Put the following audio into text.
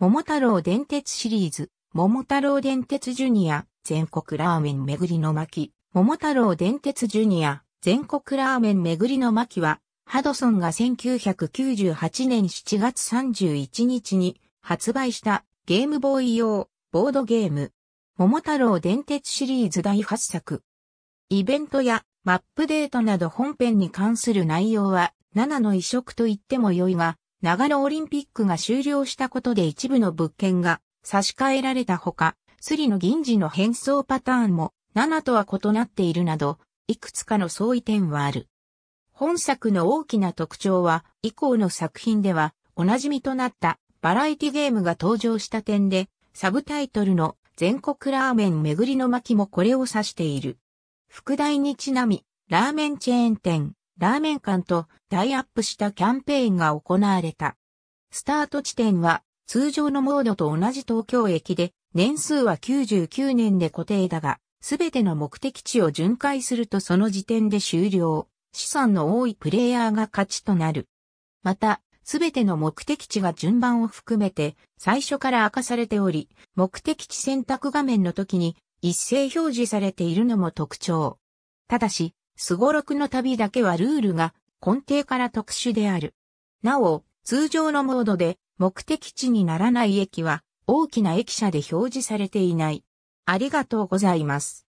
桃太郎電鉄シリーズ、桃太郎電鉄ジュニア、全国ラーメン巡りの巻、桃太郎電鉄ジュニア、全国ラーメン巡りの巻は、ハドソンが1998年7月31日に発売したゲームボーイ用ボードゲーム、桃太郎電鉄シリーズ第8作。イベントやマップデートなど本編に関する内容は7の移植と言っても良いが、長野オリンピックが終了したことで一部の物件が差し替えられたほか、スリの銀次の変装パターンも7とは異なっているなど、いくつかの相違点はある。本作の大きな特徴は、以降の作品ではおなじみとなったバラエティゲームが登場した点で、サブタイトルの全国ラーメン巡りの巻もこれを指している。副題にちなみ、ラーメンチェーン店、ラーメン館とタイアップしたキャンペーンが行われた。スタート地点は通常のモードと同じ東京駅で年数は99年で固定だが、すべての目的地を巡回するとその時点で終了。資産の多いプレイヤーが勝ちとなる。また、すべての目的地が順番を含めて最初から明かされており、目的地選択画面の時に一斉表示されているのも特徴。ただし、すごろくの旅だけはルールが根底から特殊である。なお、通常のモードで目的地にならない駅は大きな駅舎で表示されていない。ありがとうございます。